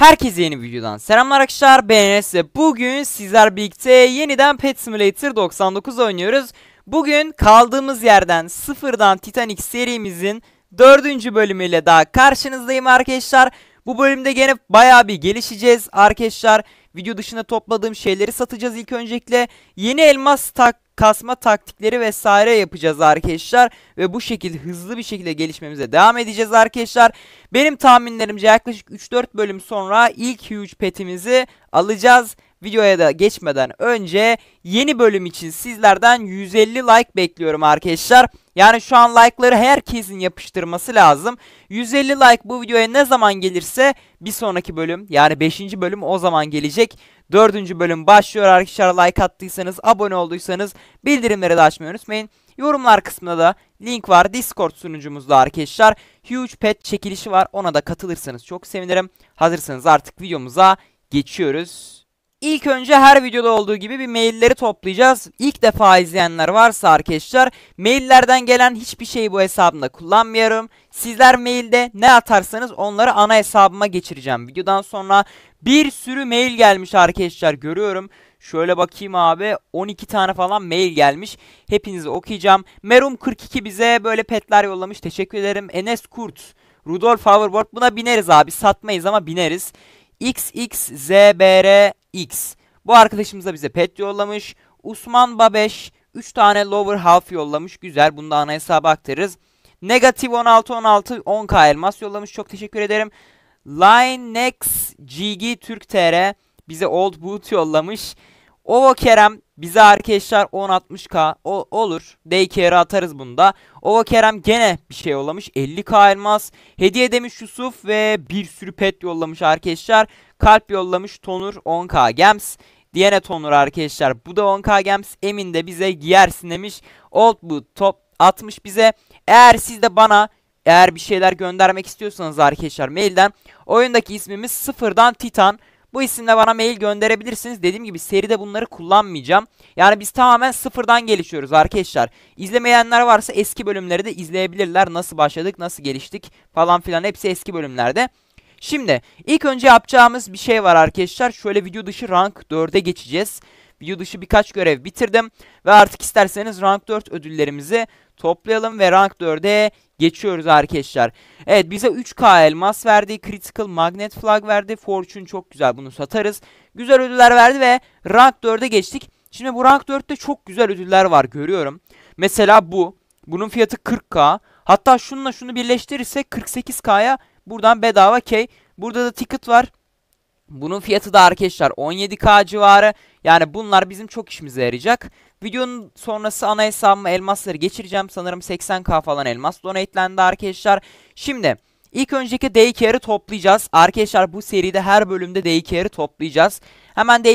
Herkese yeni videodan selamlar arkadaşlar ben Enes ve bugün sizler birlikte yeniden Pet Simulator 99 oynuyoruz. Bugün kaldığımız yerden sıfırdan Titanic serimizin dördüncü bölümüyle daha karşınızdayım arkadaşlar. Bu bölümde gene baya bir gelişeceğiz arkadaşlar. Video dışında topladığım şeyleri satacağız ilk öncelikle. Yeni elmas tak kasma taktikleri vesaire yapacağız arkadaşlar. Ve bu şekilde hızlı bir şekilde gelişmemize devam edeceğiz arkadaşlar. Benim tahminlerimce yaklaşık 3-4 bölüm sonra ilk huge petimizi alacağız videoya da geçmeden önce yeni bölüm için sizlerden 150 like bekliyorum arkadaşlar. Yani şu an like'ları herkesin yapıştırması lazım. 150 like bu videoya ne zaman gelirse bir sonraki bölüm yani 5. bölüm o zaman gelecek. 4. bölüm başlıyor arkadaşlar like attıysanız abone olduysanız bildirimleri de açmayı unutmayın. Yorumlar kısmına da link var Discord sunucumuzda arkadaşlar. Huge Pet çekilişi var ona da katılırsanız çok sevinirim. Hazırsanız artık videomuza geçiyoruz. İlk önce her videoda olduğu gibi bir mailleri toplayacağız. İlk defa izleyenler varsa arkadaşlar maillerden gelen hiçbir şeyi bu hesabımda kullanmıyorum. Sizler mailde ne atarsanız onları ana hesabıma geçireceğim. Videodan sonra bir sürü mail gelmiş arkadaşlar görüyorum. Şöyle bakayım abi 12 tane falan mail gelmiş. Hepinizi okuyacağım. Merum42 bize böyle petler yollamış. Teşekkür ederim. Enes Kurt, Rudolf Hoverboard buna bineriz abi satmayız ama bineriz. XXZBRX. Bu arkadaşımız da bize pet yollamış. Usman Babeş 3 tane lower half yollamış. Güzel. Bunu da ana hesaba aktarırız. Negatif 16 16 10k elmas yollamış. Çok teşekkür ederim. Line Linex GG Türk TR bize old boot yollamış. Ovo Kerem bize arkadaşlar 10-60k olur. Daycare'ı atarız bunda. Ova Kerem gene bir şey yollamış. 50k elmas. Hediye demiş Yusuf ve bir sürü pet yollamış arkadaşlar. Kalp yollamış Tonur 10k gems. Diana Tonur arkadaşlar. Bu da 10k gems. Emin de bize giyersin demiş. Old bu top atmış bize. Eğer siz de bana eğer bir şeyler göndermek istiyorsanız arkadaşlar mailden oyundaki ismimiz sıfırdan titan bu isimle bana mail gönderebilirsiniz. Dediğim gibi seride bunları kullanmayacağım. Yani biz tamamen sıfırdan gelişiyoruz arkadaşlar. İzlemeyenler varsa eski bölümleri de izleyebilirler. Nasıl başladık, nasıl geliştik falan filan hepsi eski bölümlerde. Şimdi ilk önce yapacağımız bir şey var arkadaşlar. Şöyle video dışı rank 4'e geçeceğiz video dışı birkaç görev bitirdim. Ve artık isterseniz rank 4 ödüllerimizi toplayalım ve rank 4'e geçiyoruz arkadaşlar. Evet bize 3K elmas verdi. Critical Magnet Flag verdi. Fortune çok güzel bunu satarız. Güzel ödüller verdi ve rank 4'e geçtik. Şimdi bu rank 4'te çok güzel ödüller var görüyorum. Mesela bu. Bunun fiyatı 40K. Hatta şununla şunu birleştirirse 48K'ya buradan bedava key. Burada da ticket var. Bunun fiyatı da arkadaşlar 17k civarı. Yani bunlar bizim çok işimize yarayacak. Videonun sonrası ana hesabıma elmasları geçireceğim. Sanırım 80k falan elmas donatelendi arkadaşlar. Şimdi ilk önceki d toplayacağız. Arkadaşlar bu seride her bölümde d toplayacağız. Hemen d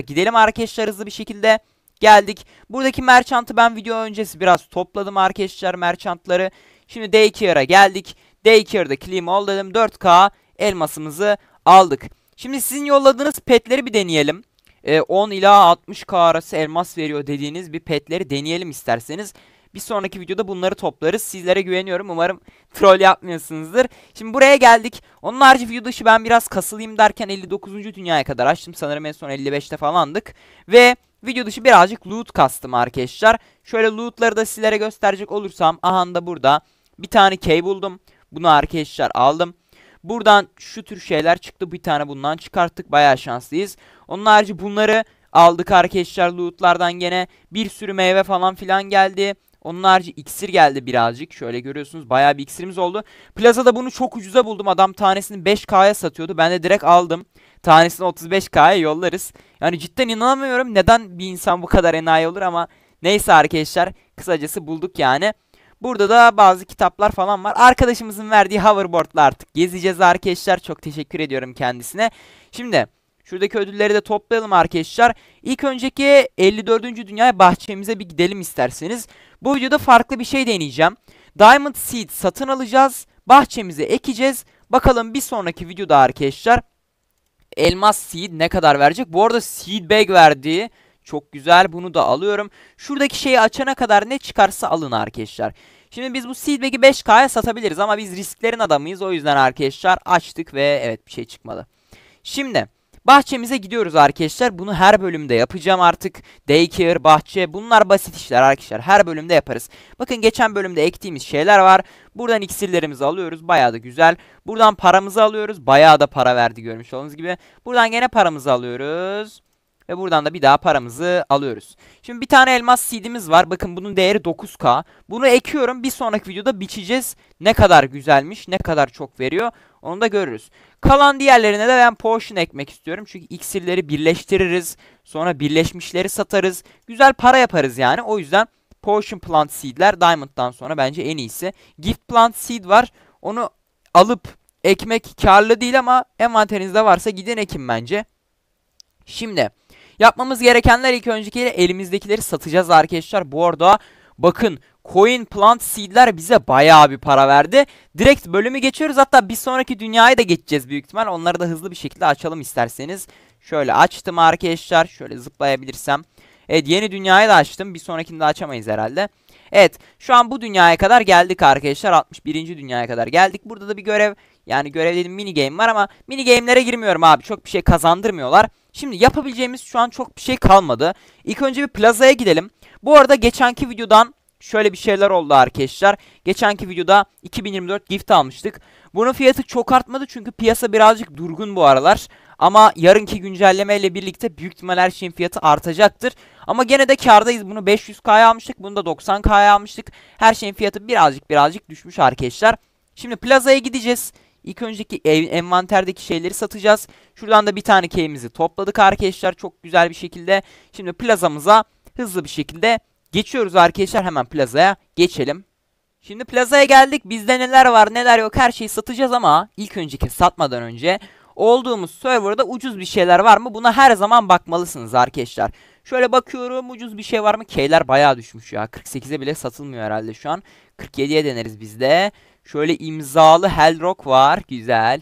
gidelim arkadaşlar hızlı bir şekilde. Geldik. Buradaki merchant'ı ben video öncesi biraz topladım arkadaşlar merchant'ları. Şimdi d geldik. D2'yerde claim all dedim. 4k elmasımızı aldık. Şimdi sizin yolladığınız petleri bir deneyelim. E, ee, 10 ila 60k arası elmas veriyor dediğiniz bir petleri deneyelim isterseniz. Bir sonraki videoda bunları toplarız. Sizlere güveniyorum. Umarım troll yapmıyorsunuzdur. Şimdi buraya geldik. Onun harici video dışı ben biraz kasılayım derken 59. dünyaya kadar açtım. Sanırım en son 55'te falandık. Ve video dışı birazcık loot kastım arkadaşlar. Şöyle lootları da sizlere gösterecek olursam. Aha da burada. Bir tane key buldum. Bunu arkadaşlar aldım. Buradan şu tür şeyler çıktı. Bir tane bundan çıkarttık. Bayağı şanslıyız. Onun harici bunları aldık arkadaşlar lootlardan gene. Bir sürü meyve falan filan geldi. Onun harici iksir geldi birazcık. Şöyle görüyorsunuz bayağı bir iksirimiz oldu. Plazada bunu çok ucuza buldum. Adam tanesini 5K'ya satıyordu. Ben de direkt aldım. Tanesini 35K'ya yollarız. Yani cidden inanamıyorum. Neden bir insan bu kadar enayi olur ama neyse arkadaşlar. Kısacası bulduk yani. Burada da bazı kitaplar falan var. Arkadaşımızın verdiği hoverboard'la artık gezeceğiz arkadaşlar. Çok teşekkür ediyorum kendisine. Şimdi şuradaki ödülleri de toplayalım arkadaşlar. İlk önceki 54. Dünya bahçemize bir gidelim isterseniz. Bu videoda farklı bir şey deneyeceğim. Diamond Seed satın alacağız. Bahçemize ekeceğiz. Bakalım bir sonraki videoda arkadaşlar elmas seed ne kadar verecek? Bu arada seed bag verdiği çok güzel bunu da alıyorum. Şuradaki şeyi açana kadar ne çıkarsa alın arkadaşlar. Şimdi biz bu seedbag'i 5K'ya satabiliriz ama biz risklerin adamıyız. O yüzden arkadaşlar açtık ve evet bir şey çıkmadı. Şimdi bahçemize gidiyoruz arkadaşlar. Bunu her bölümde yapacağım artık. Daycare, bahçe bunlar basit işler arkadaşlar. Her bölümde yaparız. Bakın geçen bölümde ektiğimiz şeyler var. Buradan iksirlerimizi alıyoruz. Bayağı da güzel. Buradan paramızı alıyoruz. Bayağı da para verdi görmüş olduğunuz gibi. Buradan gene paramızı alıyoruz. Ve buradan da bir daha paramızı alıyoruz. Şimdi bir tane elmas seedimiz var. Bakın bunun değeri 9k. Bunu ekiyorum. Bir sonraki videoda biçeceğiz. Ne kadar güzelmiş, ne kadar çok veriyor. Onu da görürüz. Kalan diğerlerine de ben potion ekmek istiyorum. Çünkü iksirleri birleştiririz. Sonra birleşmişleri satarız. Güzel para yaparız yani. O yüzden potion plant seedler diamond'dan sonra bence en iyisi. Gift plant seed var. Onu alıp ekmek karlı değil ama envanterinizde varsa gidin ekin bence. Şimdi Yapmamız gerekenler ilk öncekiyle elimizdekileri satacağız arkadaşlar. Bu arada bakın Coin Plant Seed'ler bize bayağı bir para verdi. Direkt bölümü geçiyoruz. Hatta bir sonraki dünyayı da geçeceğiz büyük ihtimal. Onları da hızlı bir şekilde açalım isterseniz. Şöyle açtım arkadaşlar. Şöyle zıplayabilirsem. Evet yeni dünyayı da açtım. Bir sonrakini de açamayız herhalde. Evet şu an bu dünyaya kadar geldik arkadaşlar. 61. dünyaya kadar geldik. Burada da bir görev yani görev dedim mini game var ama mini game'lere girmiyorum abi. Çok bir şey kazandırmıyorlar. Şimdi yapabileceğimiz şu an çok bir şey kalmadı. İlk önce bir plazaya gidelim. Bu arada geçenki videodan şöyle bir şeyler oldu arkadaşlar. Geçenki videoda 2024 gift almıştık. Bunun fiyatı çok artmadı çünkü piyasa birazcık durgun bu aralar. Ama yarınki güncellemeyle birlikte büyük ihtimal her şeyin fiyatı artacaktır. Ama gene de kardayız. Bunu 500K'ya almıştık. Bunu da 90K'ya almıştık. Her şeyin fiyatı birazcık birazcık düşmüş arkadaşlar. Şimdi plazaya gideceğiz. İlk önceki ev, envanterdeki şeyleri satacağız. Şuradan da bir tane keyimizi topladık arkadaşlar çok güzel bir şekilde. Şimdi plazamıza hızlı bir şekilde geçiyoruz arkadaşlar. Hemen plazaya geçelim. Şimdi plazaya geldik. Bizde neler var neler yok her şeyi satacağız ama ilk önceki satmadan önce olduğumuz serverda ucuz bir şeyler var mı? Buna her zaman bakmalısınız arkadaşlar. Şöyle bakıyorum ucuz bir şey var mı? K'ler bayağı düşmüş ya. 48'e bile satılmıyor herhalde şu an. 47'ye deneriz bizde. Şöyle imzalı Hellrock var. Güzel.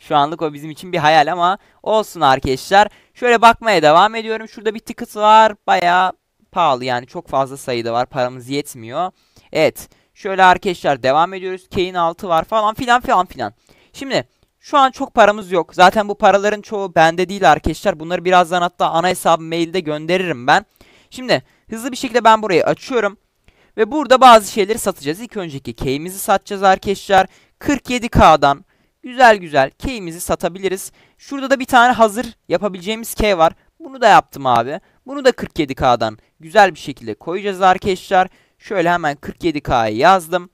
Şu anlık o bizim için bir hayal ama olsun arkadaşlar. Şöyle bakmaya devam ediyorum. Şurada bir ticket var. Baya pahalı yani çok fazla sayıda var. Paramız yetmiyor. Evet. Şöyle arkadaşlar devam ediyoruz. Kane 6 var falan filan filan filan. Şimdi şu an çok paramız yok. Zaten bu paraların çoğu bende değil arkadaşlar. Bunları birazdan hatta ana hesabı mailde gönderirim ben. Şimdi hızlı bir şekilde ben burayı açıyorum. Ve burada bazı şeyleri satacağız. İlk önceki keyimizi satacağız arkadaşlar. 47K'dan güzel güzel keyimizi satabiliriz. Şurada da bir tane hazır yapabileceğimiz key var. Bunu da yaptım abi. Bunu da 47K'dan güzel bir şekilde koyacağız arkadaşlar. Şöyle hemen 47K'yı yazdım.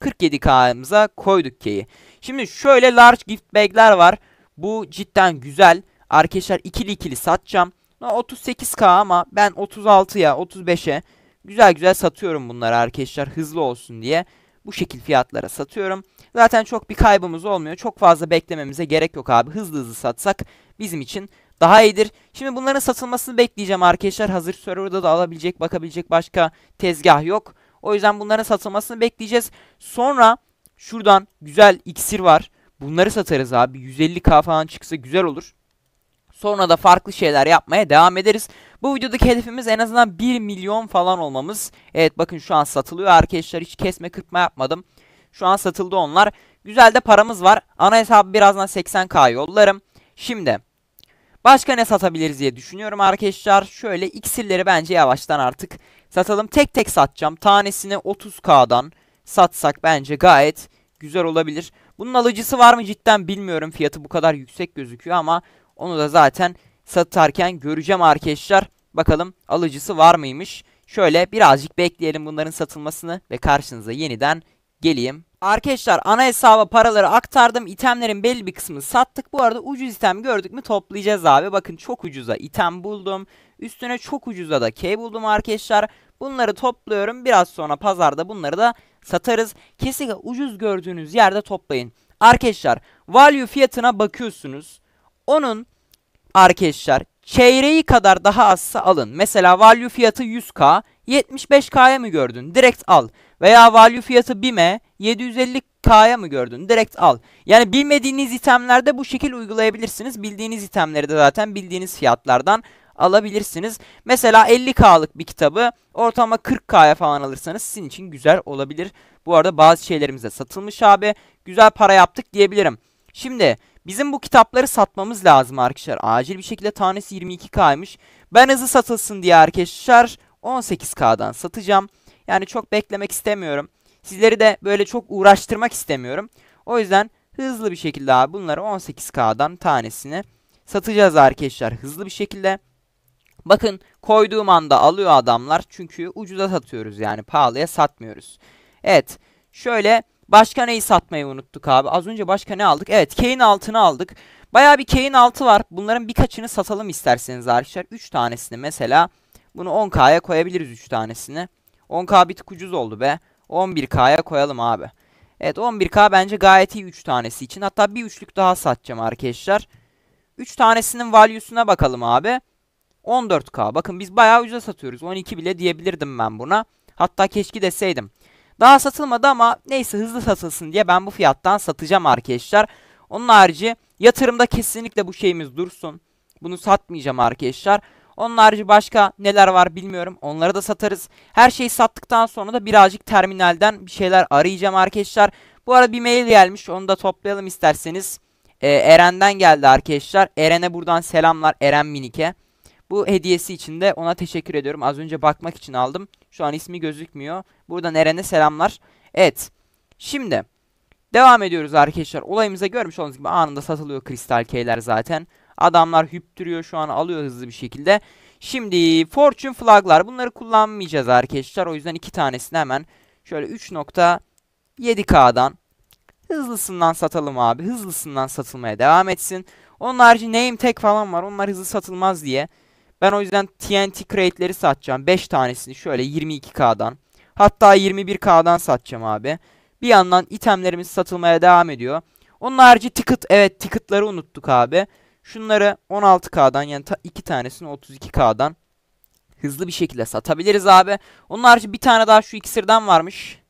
47K'mıza koyduk key'i. Şimdi şöyle large gift bag'ler var. Bu cidden güzel. Arkadaşlar ikili ikili satacağım. 38K ama ben 36'ya 35'e güzel güzel satıyorum bunları arkadaşlar hızlı olsun diye. Bu şekil fiyatlara satıyorum. Zaten çok bir kaybımız olmuyor. Çok fazla beklememize gerek yok abi. Hızlı hızlı satsak bizim için daha iyidir. Şimdi bunların satılmasını bekleyeceğim arkadaşlar. Hazır serverda da alabilecek, bakabilecek başka tezgah yok. O yüzden bunların satılmasını bekleyeceğiz. Sonra şuradan güzel iksir var. Bunları satarız abi. 150k falan çıksa güzel olur. Sonra da farklı şeyler yapmaya devam ederiz. Bu videodaki hedefimiz en azından 1 milyon falan olmamız. Evet bakın şu an satılıyor arkadaşlar. Hiç kesme kırpma yapmadım. Şu an satıldı onlar. Güzel de paramız var. Ana hesabı birazdan 80k yollarım. Şimdi başka ne satabiliriz diye düşünüyorum arkadaşlar. Şöyle iksirleri bence yavaştan artık satalım. Tek tek satacağım. Tanesini 30k'dan satsak bence gayet güzel olabilir. Bunun alıcısı var mı cidden bilmiyorum. Fiyatı bu kadar yüksek gözüküyor ama onu da zaten satarken göreceğim arkadaşlar. Bakalım alıcısı var mıymış? Şöyle birazcık bekleyelim bunların satılmasını ve karşınıza yeniden geleyim. Arkadaşlar ana hesaba paraları aktardım. İtemlerin belli bir kısmını sattık. Bu arada ucuz item gördük mü toplayacağız abi. Bakın çok ucuza item buldum. Üstüne çok ucuza da key buldum arkadaşlar. Bunları topluyorum. Biraz sonra pazarda bunları da satarız. Kesinlikle ucuz gördüğünüz yerde toplayın. Arkadaşlar value fiyatına bakıyorsunuz. Onun arkadaşlar çeyreği kadar daha azsa alın. Mesela value fiyatı 100k 75k'ya mı gördün? Direkt al. Veya value fiyatı 1 BİM'e 750k'ya mı gördün? Direkt al. Yani bilmediğiniz itemlerde bu şekil uygulayabilirsiniz. Bildiğiniz itemleri de zaten bildiğiniz fiyatlardan alabilirsiniz. Mesela 50k'lık bir kitabı ortalama 40k'ya falan alırsanız sizin için güzel olabilir. Bu arada bazı şeylerimize satılmış abi. Güzel para yaptık diyebilirim. Şimdi Bizim bu kitapları satmamız lazım arkadaşlar. Acil bir şekilde tanesi 22K'ymış. Ben hızlı satılsın diye arkadaşlar 18K'dan satacağım. Yani çok beklemek istemiyorum. Sizleri de böyle çok uğraştırmak istemiyorum. O yüzden hızlı bir şekilde abi bunları 18K'dan tanesini satacağız arkadaşlar. Hızlı bir şekilde. Bakın koyduğum anda alıyor adamlar. Çünkü ucuza satıyoruz yani pahalıya satmıyoruz. Evet şöyle Başka neyi satmayı unuttuk abi? Az önce başka ne aldık? Evet Kane altını aldık. Baya bir Kane altı var. Bunların birkaçını satalım isterseniz arkadaşlar. 3 tanesini mesela. Bunu 10K'ya koyabiliriz 3 tanesini. 10K bir tık ucuz oldu be. 11K'ya koyalım abi. Evet 11K bence gayet iyi 3 tanesi için. Hatta bir üçlük daha satacağım arkadaşlar. 3 tanesinin value'suna bakalım abi. 14K. Bakın biz bayağı ucuza satıyoruz. 12 bile diyebilirdim ben buna. Hatta keşke deseydim. Daha satılmadı ama neyse hızlı satılsın diye ben bu fiyattan satacağım arkadaşlar. Onun harici yatırımda kesinlikle bu şeyimiz dursun. Bunu satmayacağım arkadaşlar. Onun harici başka neler var bilmiyorum. Onları da satarız. Her şeyi sattıktan sonra da birazcık terminalden bir şeyler arayacağım arkadaşlar. Bu arada bir mail gelmiş. Onu da toplayalım isterseniz. Ee, Eren'den geldi arkadaşlar. Eren'e buradan selamlar. Eren Minik'e. Bu hediyesi için de ona teşekkür ediyorum. Az önce bakmak için aldım. Şu an ismi gözükmüyor. Buradan Eren'e selamlar. Evet. Şimdi devam ediyoruz arkadaşlar. Olayımıza görmüş olduğunuz gibi anında satılıyor kristal keyler zaten. Adamlar hüptürüyor şu an alıyor hızlı bir şekilde. Şimdi fortune flaglar bunları kullanmayacağız arkadaşlar. O yüzden iki tanesini hemen şöyle 3.7k'dan hızlısından satalım abi. Hızlısından satılmaya devam etsin. Onun harici name tag falan var. Onlar hızlı satılmaz diye ben o yüzden TNT crate'leri satacağım. 5 tanesini şöyle 22K'dan. Hatta 21K'dan satacağım abi. Bir yandan itemlerimiz satılmaya devam ediyor. Onun harici ticket. Evet ticket'ları unuttuk abi. Şunları 16K'dan yani 2 tanesini 32K'dan hızlı bir şekilde satabiliriz abi. Onun harici bir tane daha şu iksirden varmış.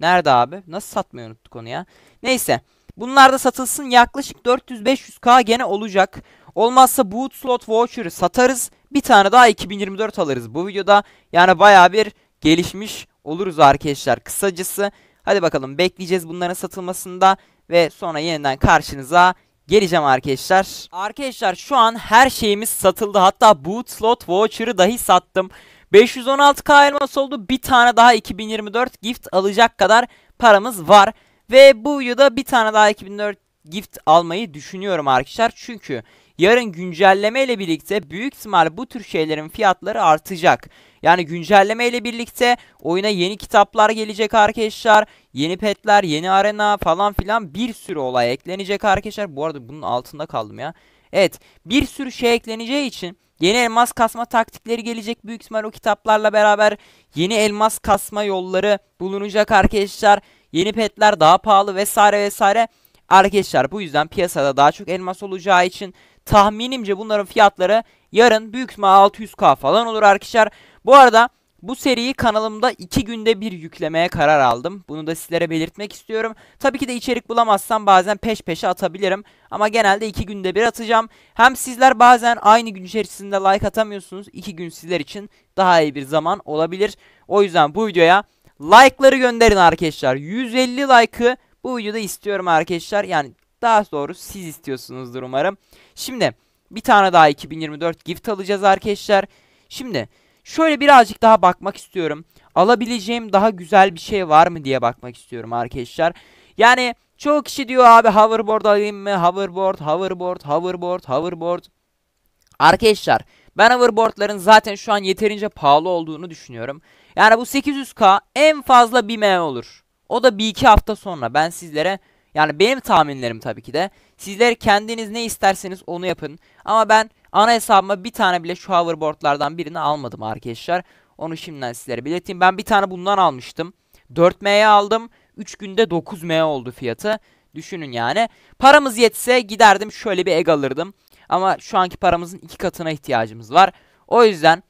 Nerede abi? Nasıl satmayı unuttuk onu ya? Neyse. Bunlar da satılsın. Yaklaşık 400-500K gene olacak. Olmazsa boot slot voucher'ı satarız. Bir tane daha 2024 alırız bu videoda. Yani baya bir gelişmiş oluruz arkadaşlar kısacası. Hadi bakalım bekleyeceğiz bunların satılmasında ve sonra yeniden karşınıza geleceğim arkadaşlar. Arkadaşlar şu an her şeyimiz satıldı. Hatta boot slot voucher'ı dahi sattım. 516k elmas oldu. Bir tane daha 2024 gift alacak kadar paramız var. Ve bu videoda bir tane daha 2024 gift almayı düşünüyorum arkadaşlar. Çünkü Yarın güncelleme ile birlikte büyük ihtimal bu tür şeylerin fiyatları artacak. Yani güncelleme ile birlikte oyuna yeni kitaplar gelecek arkadaşlar. Yeni petler, yeni arena falan filan bir sürü olay eklenecek arkadaşlar. Bu arada bunun altında kaldım ya. Evet bir sürü şey ekleneceği için yeni elmas kasma taktikleri gelecek büyük ihtimal o kitaplarla beraber. Yeni elmas kasma yolları bulunacak arkadaşlar. Yeni petler daha pahalı vesaire vesaire. Arkadaşlar bu yüzden piyasada daha çok elmas olacağı için Tahminimce bunların fiyatları yarın büyük ihtimal 600k falan olur arkadaşlar. Bu arada bu seriyi kanalımda 2 günde bir yüklemeye karar aldım. Bunu da sizlere belirtmek istiyorum. Tabii ki de içerik bulamazsam bazen peş peşe atabilirim. Ama genelde 2 günde bir atacağım. Hem sizler bazen aynı gün içerisinde like atamıyorsunuz. 2 gün sizler için daha iyi bir zaman olabilir. O yüzden bu videoya like'ları gönderin arkadaşlar. 150 like'ı bu videoda istiyorum arkadaşlar. Yani daha doğrusu siz istiyorsunuzdur umarım. Şimdi bir tane daha 2024 gift alacağız arkadaşlar. Şimdi şöyle birazcık daha bakmak istiyorum. Alabileceğim daha güzel bir şey var mı diye bakmak istiyorum arkadaşlar. Yani çoğu kişi diyor abi hoverboard alayım mı? Hoverboard, hoverboard, hoverboard, hoverboard. Arkadaşlar ben hoverboardların zaten şu an yeterince pahalı olduğunu düşünüyorum. Yani bu 800k en fazla 1 M olur. O da bir iki hafta sonra ben sizlere yani benim tahminlerim tabii ki de. Sizler kendiniz ne isterseniz onu yapın. Ama ben ana hesabıma bir tane bile şu hoverboardlardan birini almadım arkadaşlar. Onu şimdiden sizlere belirteyim. Ben bir tane bundan almıştım. 4M'ye aldım. 3 günde 9M oldu fiyatı. Düşünün yani. Paramız yetse giderdim şöyle bir egg alırdım. Ama şu anki paramızın iki katına ihtiyacımız var. O yüzden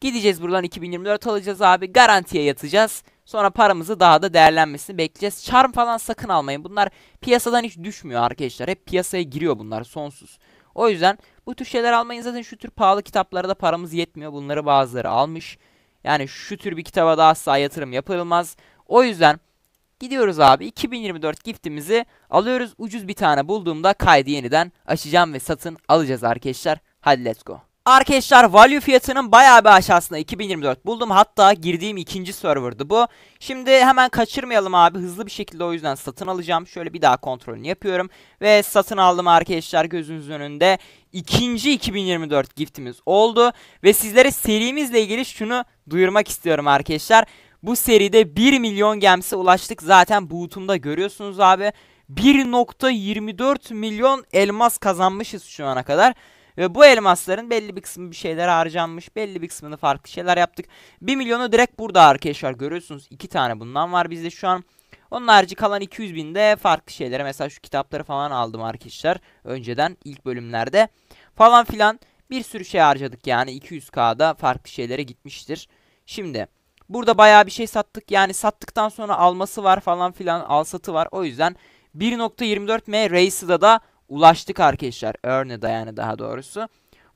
gideceğiz buradan 2024 alacağız abi. Garantiye yatacağız. Sonra paramızı daha da değerlenmesini bekleyeceğiz. Charm falan sakın almayın. Bunlar piyasadan hiç düşmüyor arkadaşlar. Hep piyasaya giriyor bunlar sonsuz. O yüzden bu tür şeyler almayın. Zaten şu tür pahalı kitaplara da paramız yetmiyor. Bunları bazıları almış. Yani şu tür bir kitaba daha asla yatırım yapılmaz. O yüzden gidiyoruz abi. 2024 giftimizi alıyoruz. Ucuz bir tane bulduğumda kaydı yeniden açacağım ve satın alacağız arkadaşlar. Hadi let's go. Arkadaşlar value fiyatının bayağı bir aşağısında 2024 buldum. Hatta girdiğim ikinci serverdı bu. Şimdi hemen kaçırmayalım abi. Hızlı bir şekilde o yüzden satın alacağım. Şöyle bir daha kontrolünü yapıyorum. Ve satın aldım arkadaşlar gözünüzün önünde. ikinci 2024 giftimiz oldu. Ve sizlere serimizle ilgili şunu duyurmak istiyorum arkadaşlar. Bu seride 1 milyon gemse ulaştık. Zaten bootumda görüyorsunuz abi. 1.24 milyon elmas kazanmışız şu ana kadar. Ve bu elmasların belli bir kısmı bir şeyler harcanmış. Belli bir kısmını farklı şeyler yaptık. 1 milyonu direkt burada arkadaşlar görüyorsunuz. 2 tane bundan var bizde şu an. Onun harici kalan 200 bin de farklı şeylere mesela şu kitapları falan aldım arkadaşlar. Önceden ilk bölümlerde falan filan bir sürü şey harcadık yani 200k'da farklı şeylere gitmiştir. Şimdi burada baya bir şey sattık yani sattıktan sonra alması var falan filan al satı var o yüzden 1.24M Race'da da ulaştık arkadaşlar. Earn'e dayanı daha doğrusu.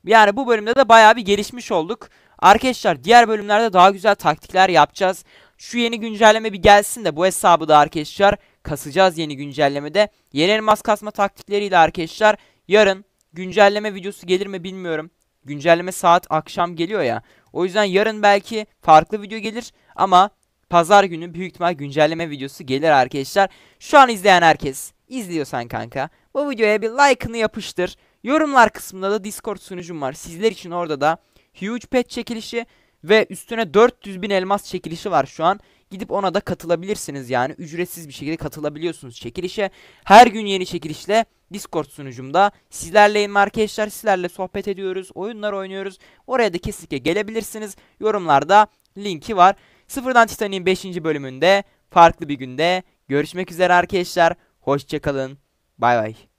Yani bu bölümde de bayağı bir gelişmiş olduk. Arkadaşlar diğer bölümlerde daha güzel taktikler yapacağız. Şu yeni güncelleme bir gelsin de bu hesabı da arkadaşlar kasacağız yeni güncellemede. Yeni elmas kasma taktikleriyle arkadaşlar yarın güncelleme videosu gelir mi bilmiyorum. Güncelleme saat akşam geliyor ya. O yüzden yarın belki farklı video gelir ama pazar günü büyük ihtimal güncelleme videosu gelir arkadaşlar. Şu an izleyen herkes izliyorsan kanka bu videoya bir like'ını yapıştır. Yorumlar kısmında da Discord sunucum var. Sizler için orada da huge pet çekilişi ve üstüne 400 bin elmas çekilişi var şu an. Gidip ona da katılabilirsiniz yani ücretsiz bir şekilde katılabiliyorsunuz çekilişe. Her gün yeni çekilişle Discord sunucumda sizlerleyim arkadaşlar sizlerle sohbet ediyoruz oyunlar oynuyoruz. Oraya da kesinlikle gelebilirsiniz yorumlarda linki var. Sıfırdan Titanik'in 5. bölümünde farklı bir günde görüşmek üzere arkadaşlar. Hoşçakalın. Bay bay.